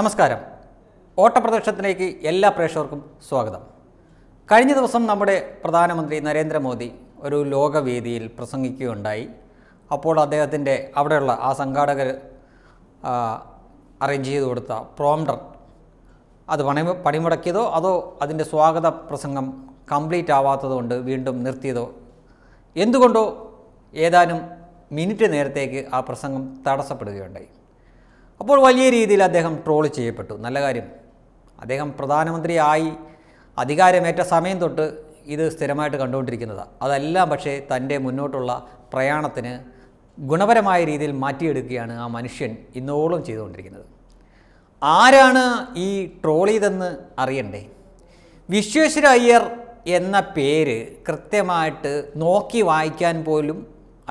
നമസ്കാരം ഓട്ടപ്രദക്ഷത്തിലേക്ക് എല്ലാ പ്രേക്ഷകർക്കും സ്വാഗതം കഴിഞ്ഞ ദിവസം നമ്മുടെ പ്രധാനമന്ത്രി നരേന്ദ്രമോദി ഒരു ലോകവേദിയിൽ പ്രസംഗിക്കുകയുണ്ടായി അപ്പോൾ അദ്ദേഹത്തിൻ്റെ അവിടെയുള്ള ആ സംഘാടകർ അറേഞ്ച് ചെയ്തു കൊടുത്ത പ്രോംഡർ അത് പണി പണിമുടക്കിയതോ അതോ അതിൻ്റെ സ്വാഗത പ്രസംഗം കംപ്ലീറ്റ് ആവാത്തതുകൊണ്ട് വീണ്ടും നിർത്തിയതോ എന്തുകൊണ്ടോ ഏതാനും മിനിറ്റ് നേരത്തേക്ക് ആ പ്രസംഗം തടസ്സപ്പെടുകയുണ്ടായി അപ്പോൾ വലിയ രീതിയിൽ അദ്ദേഹം ട്രോൾ ചെയ്യപ്പെട്ടു നല്ല കാര്യം അദ്ദേഹം പ്രധാനമന്ത്രിയായി അധികാരമേറ്റ സമയം തൊട്ട് ഇത് സ്ഥിരമായിട്ട് കണ്ടുകൊണ്ടിരിക്കുന്നതാണ് അതെല്ലാം പക്ഷേ തൻ്റെ മുന്നോട്ടുള്ള പ്രയാണത്തിന് ഗുണപരമായ രീതിയിൽ മാറ്റിയെടുക്കുകയാണ് ആ മനുഷ്യൻ ഇന്നോളം ചെയ്തുകൊണ്ടിരിക്കുന്നത് ആരാണ് ഈ ട്രോൾ ചെയ്തെന്ന് അറിയണ്ടേ വിശ്വേശ്വര അയ്യർ എന്ന പേര് കൃത്യമായിട്ട് നോക്കി വായിക്കാൻ പോലും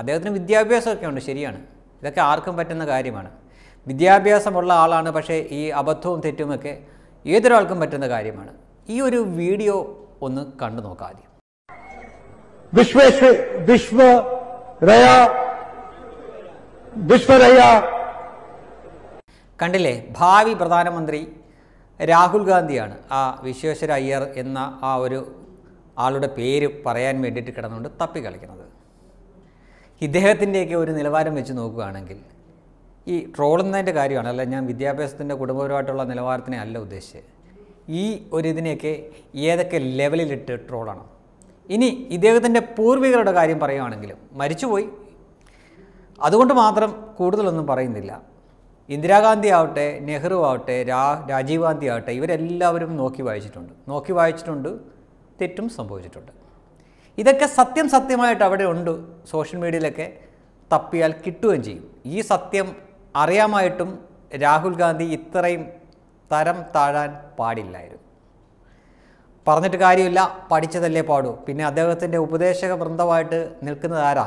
അദ്ദേഹത്തിന് വിദ്യാഭ്യാസമൊക്കെ ഉണ്ട് ശരിയാണ് ഇതൊക്കെ ആർക്കും പറ്റുന്ന കാര്യമാണ് വിദ്യാഭ്യാസമുള്ള ആളാണ് പക്ഷേ ഈ അബദ്ധവും തെറ്റുമൊക്കെ ഏതൊരാൾക്കും പറ്റുന്ന കാര്യമാണ് ഈ ഒരു വീഡിയോ ഒന്ന് കണ്ടു നോക്കാം ആദ്യം വിശ്വേശ്വ വിശ്വ രയ വിശ്വരയ കണ്ടില്ലേ ഭാവി പ്രധാനമന്ത്രി രാഹുൽ ഗാന്ധിയാണ് ആ വിശ്വേശ്വര അയ്യർ എന്ന ആ ഒരു ആളുടെ പേര് പറയാൻ വേണ്ടിയിട്ട് കിടന്നുകൊണ്ട് തപ്പി കളിക്കുന്നത് ഇദ്ദേഹത്തിൻ്റെയൊക്കെ ഒരു നിലവാരം വെച്ച് നോക്കുകയാണെങ്കിൽ ഈ ട്രോളുന്നതിൻ്റെ കാര്യമാണ് അല്ല ഞാൻ വിദ്യാഭ്യാസത്തിൻ്റെ കുടുംബപരമായിട്ടുള്ള നിലവാരത്തിനെ അല്ല ഉദ്ദേശിച്ചത് ഈ ഒരു ഇതിനെയൊക്കെ ഏതൊക്കെ ലെവലിലിട്ട് ട്രോളാണ് ഇനി ഇദ്ദേഹത്തിൻ്റെ പൂർവികരുടെ കാര്യം പറയുകയാണെങ്കിലും മരിച്ചുപോയി അതുകൊണ്ട് മാത്രം കൂടുതലൊന്നും പറയുന്നില്ല ഇന്ദിരാഗാന്ധി ആവട്ടെ നെഹ്റു ആവട്ടെ രാ രാജീവ് ഗാന്ധി ആവട്ടെ ഇവരെല്ലാവരും നോക്കി വായിച്ചിട്ടുണ്ട് നോക്കി വായിച്ചിട്ടുണ്ട് തെറ്റും സംഭവിച്ചിട്ടുണ്ട് ഇതൊക്കെ സത്യം സത്യമായിട്ട് അവിടെ ഉണ്ട് സോഷ്യൽ മീഡിയയിലൊക്കെ തപ്പിയാൽ കിട്ടുകയും ചെയ്യും ഈ സത്യം അറിയാമായിട്ടും രാഹുൽ ഗാന്ധി ഇത്രയും തരം താഴാൻ പാടില്ലായിരുന്നു പറഞ്ഞിട്ട് കാര്യമില്ല പഠിച്ചതല്ലേ പാടൂ പിന്നെ അദ്ദേഹത്തിൻ്റെ ഉപദേശക വൃന്ദമായിട്ട് നിൽക്കുന്നത് ആരാ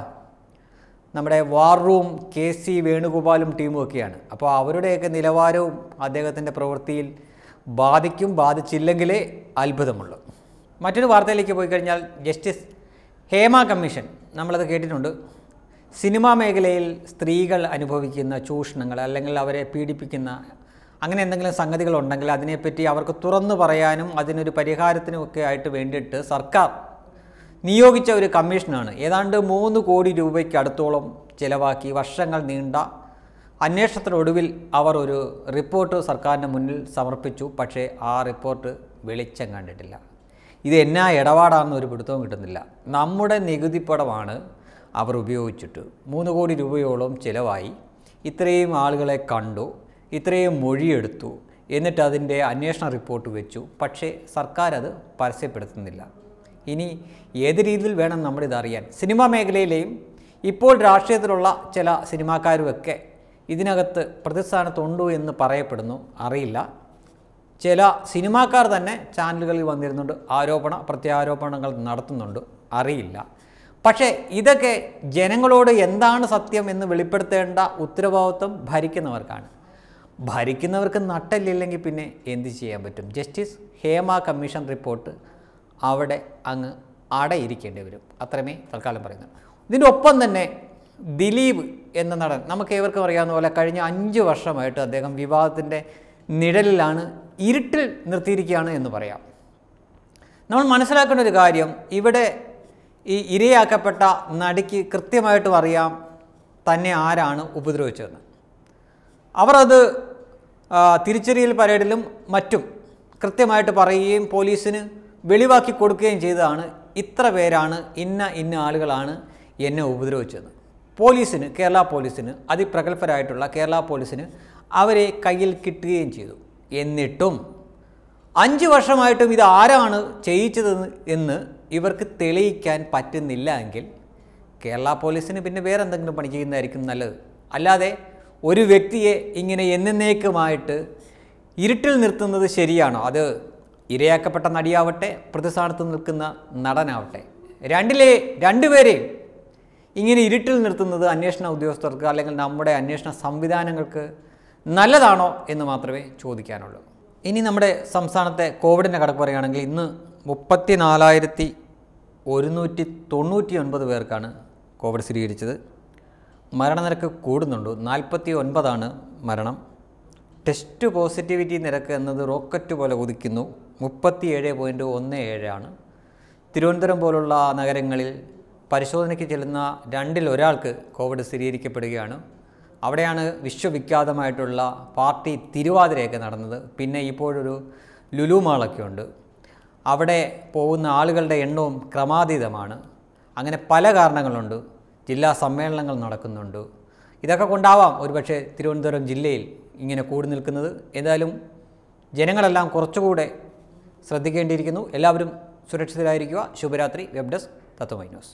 നമ്മുടെ വാർ റൂം കെ സി വേണുഗോപാലും ടീമും ഒക്കെയാണ് അപ്പോൾ അവരുടെയൊക്കെ നിലവാരവും അദ്ദേഹത്തിൻ്റെ പ്രവൃത്തിയിൽ ബാധിക്കും ബാധിച്ചില്ലെങ്കിലേ അത്ഭുതമുള്ളൂ മറ്റൊരു വാർത്തയിലേക്ക് പോയി കഴിഞ്ഞാൽ ജസ്റ്റിസ് ഹേമ കമ്മീഷൻ നമ്മളത് കേട്ടിട്ടുണ്ട് സിനിമാ മേഖലയിൽ സ്ത്രീകൾ അനുഭവിക്കുന്ന ചൂഷണങ്ങൾ അല്ലെങ്കിൽ അവരെ പീഡിപ്പിക്കുന്ന അങ്ങനെ എന്തെങ്കിലും സംഗതികൾ ഉണ്ടെങ്കിൽ അതിനെപ്പറ്റി അവർക്ക് തുറന്നു പറയാനും അതിനൊരു പരിഹാരത്തിനുമൊക്കെ ആയിട്ട് വേണ്ടിയിട്ട് സർക്കാർ നിയോഗിച്ച ഒരു കമ്മീഷനാണ് ഏതാണ്ട് മൂന്ന് കോടി രൂപയ്ക്ക് അടുത്തോളം ചിലവാക്കി വർഷങ്ങൾ നീണ്ട അന്വേഷണത്തിനൊടുവിൽ അവർ ഒരു റിപ്പോർട്ട് സർക്കാരിന് മുന്നിൽ സമർപ്പിച്ചു പക്ഷേ ആ റിപ്പോർട്ട് വെളിച്ചം കണ്ടിട്ടില്ല ഇത് എന്നാ ഇടപാടാണെന്ന് ഒരു പിടുത്തവും കിട്ടുന്നില്ല നമ്മുടെ നികുതിപ്പടമാണ് അവർ ഉപയോഗിച്ചിട്ട് മൂന്ന് കോടി രൂപയോളം ചിലവായി ഇത്രയും ആളുകളെ കണ്ടു ഇത്രയും മൊഴിയെടുത്തു എന്നിട്ട് അതിൻ്റെ അന്വേഷണ റിപ്പോർട്ട് വെച്ചു പക്ഷേ സർക്കാർ അത് പരസ്യപ്പെടുത്തുന്നില്ല ഇനി ഏത് രീതിയിൽ വേണം നമ്മളിത് അറിയാൻ സിനിമാ മേഖലയിലെയും ഇപ്പോൾ രാഷ്ട്രീയത്തിലുള്ള ചില സിനിമാക്കാരുമൊക്കെ ഇതിനകത്ത് പ്രതിസ്ഥാനത്തുണ്ടോ എന്ന് പറയപ്പെടുന്നു അറിയില്ല ചില സിനിമാക്കാർ തന്നെ ചാനലുകളിൽ വന്നിരുന്നുണ്ട് ആരോപണ പ്രത്യാരോപണങ്ങൾ നടത്തുന്നുണ്ട് അറിയില്ല പക്ഷേ ഇതൊക്കെ ജനങ്ങളോട് എന്താണ് സത്യം എന്ന് വെളിപ്പെടുത്തേണ്ട ഉത്തരവാദിത്വം ഭരിക്കുന്നവർക്കാണ് ഭരിക്കുന്നവർക്ക് നട്ടല്ലില്ലെങ്കിൽ പിന്നെ എന്ത് ചെയ്യാൻ പറ്റും ജസ്റ്റിസ് ഹേമ കമ്മീഷൻ റിപ്പോർട്ട് അവിടെ അങ്ങ് അടയിരിക്കേണ്ടി വരും അത്രമേ തൽക്കാലം പറയുന്നു ഇതിൻ്റെ ഒപ്പം തന്നെ ദിലീപ് എന്ന നടൻ നമുക്ക് ഏവർക്കും അറിയാവുന്ന പോലെ കഴിഞ്ഞ അഞ്ച് വർഷമായിട്ട് അദ്ദേഹം വിവാദത്തിൻ്റെ നിഴലിലാണ് ഇരുട്ടിൽ നിർത്തിയിരിക്കുകയാണ് എന്ന് പറയാം നമ്മൾ മനസ്സിലാക്കേണ്ട ഒരു കാര്യം ഇവിടെ ഈ ഇരയാക്കപ്പെട്ട നടിക്ക് കൃത്യമായിട്ടും അറിയാം തന്നെ ആരാണ് ഉപദ്രവിച്ചതെന്ന് അവർ അത് തിരിച്ചറിയൽ പരേഡിലും മറ്റും കൃത്യമായിട്ട് പറയുകയും പോലീസിന് വെളിവാക്കി കൊടുക്കുകയും ചെയ്തതാണ് ഇത്ര പേരാണ് ഇന്ന ഇന്ന ആളുകളാണ് എന്നെ ഉപദ്രവിച്ചത് പോലീസിന് കേരള പോലീസിന് അതിപ്രഗത്ഭരായിട്ടുള്ള കേരള പോലീസിന് അവരെ കയ്യിൽ കിട്ടുകയും ചെയ്തു എന്നിട്ടും അഞ്ച് വർഷമായിട്ടും ഇത് ആരാണ് ചെയ്യിച്ചത് എന്ന് ഇവർക്ക് തെളിയിക്കാൻ പറ്റുന്നില്ല എങ്കിൽ കേരള പോലീസിന് പിന്നെ വേറെ എന്തെങ്കിലും പണി ചെയ്യുന്നതായിരിക്കും നല്ലത് അല്ലാതെ ഒരു വ്യക്തിയെ ഇങ്ങനെ എന്നേക്കുമായിട്ട് ഇരുട്ടിൽ നിർത്തുന്നത് ശരിയാണോ അത് ഇരയാക്കപ്പെട്ട നടിയാവട്ടെ പ്രതിസ്ഥാനത്ത് നിൽക്കുന്ന നടനാവട്ടെ രണ്ടിലെ രണ്ടുപേരെ ഇങ്ങനെ ഇരുട്ടിൽ നിർത്തുന്നത് അന്വേഷണ ഉദ്യോഗസ്ഥർക്ക് അല്ലെങ്കിൽ നമ്മുടെ അന്വേഷണ സംവിധാനങ്ങൾക്ക് നല്ലതാണോ എന്ന് മാത്രമേ ചോദിക്കാനുള്ളൂ ഇനി നമ്മുടെ സംസ്ഥാനത്തെ കോവിഡിൻ്റെ കടക്ക് പറയുകയാണെങ്കിൽ ഇന്ന് മുപ്പത്തി നാലായിരത്തി ഒരുന്നൂറ്റി തൊണ്ണൂറ്റി ഒൻപത് പേർക്കാണ് കോവിഡ് സ്ഥിരീകരിച്ചത് മരണനിരക്ക് കൂടുന്നുണ്ട് നാൽപ്പത്തി ഒൻപതാണ് മരണം ടെസ്റ്റ് പോസിറ്റിവിറ്റി നിരക്ക് എന്നത് റോക്കറ്റ് പോലെ കുതിക്കുന്നു മുപ്പത്തി ഏഴ് പോയിൻറ്റ് ഒന്ന് ഏഴാണ് തിരുവനന്തപുരം പോലുള്ള നഗരങ്ങളിൽ പരിശോധനയ്ക്ക് ചെല്ലുന്ന രണ്ടിൽ ഒരാൾക്ക് കോവിഡ് സ്ഥിരീകരിക്കപ്പെടുകയാണ് അവിടെയാണ് വിശ്വവിഖ്യാതമായിട്ടുള്ള പാർട്ടി തിരുവാതിരയൊക്കെ നടന്നത് പിന്നെ ഇപ്പോഴൊരു ലുലു മാളൊക്കെ ഉണ്ട് അവിടെ പോകുന്ന ആളുകളുടെ എണ്ണവും ക്രമാതീതമാണ് അങ്ങനെ പല കാരണങ്ങളുണ്ട് ജില്ലാ സമ്മേളനങ്ങൾ നടക്കുന്നുണ്ട് ഇതൊക്കെ കൊണ്ടാവാം ഒരുപക്ഷെ തിരുവനന്തപുരം ജില്ലയിൽ ഇങ്ങനെ കൂടി നിൽക്കുന്നത് ഏതായാലും ജനങ്ങളെല്ലാം കുറച്ചുകൂടെ ശ്രദ്ധിക്കേണ്ടിയിരിക്കുന്നു എല്ലാവരും സുരക്ഷിതരായിരിക്കുക ശുഭരാത്രി വെബ് ഡെസ്ക് തത്വമൈ ന്യൂസ്